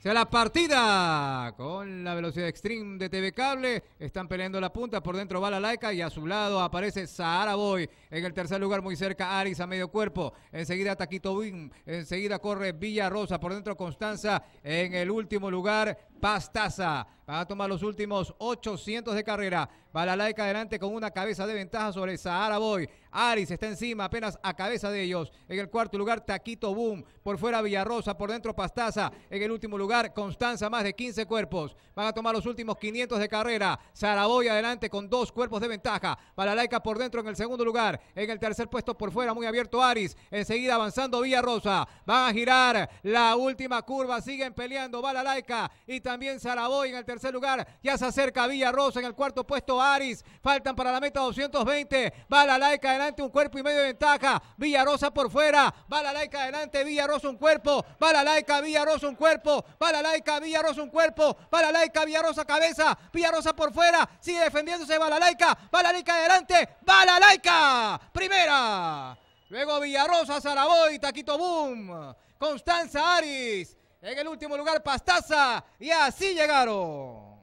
Se la partida con la velocidad extreme de TV Cable. Están peleando la punta. Por dentro va la laica y a su lado aparece Sahara Boy. En el tercer lugar, muy cerca, Aris a medio cuerpo. Enseguida Taquito Win. Enseguida corre Villa Rosa. Por dentro, Constanza en el último lugar. Pastaza. Van a tomar los últimos 800 de carrera. Balalaika adelante con una cabeza de ventaja sobre Sahara Boy. Aris está encima, apenas a cabeza de ellos. En el cuarto lugar, Taquito Boom. Por fuera, Villarosa Por dentro, Pastaza. En el último lugar, Constanza, más de 15 cuerpos. Van a tomar los últimos 500 de carrera. Saraboy adelante con dos cuerpos de ventaja. Balalaika por dentro en el segundo lugar. En el tercer puesto, por fuera, muy abierto Aris. Enseguida avanzando Villarrosa. Van a girar la última curva. Siguen peleando Balalaika y también Saraboy en el tercer lugar. Ya se acerca Villarosa en el cuarto puesto Aris. Faltan para la meta 220. Va laica adelante, un cuerpo y medio de ventaja. Villarosa por fuera. Va laica adelante, Villarrosa un cuerpo. Va la laica, Villarrosa un cuerpo. Va la laica, Villarrosa un cuerpo. Va laica, Villarosa cabeza. Villarosa por fuera. Sigue defendiéndose, Bala laica. Va laica adelante. Va laica. Primera. Luego Villarosa, Saraboy, Taquito Boom, Constanza Aris, en el último lugar, Pastaza. Y así llegaron.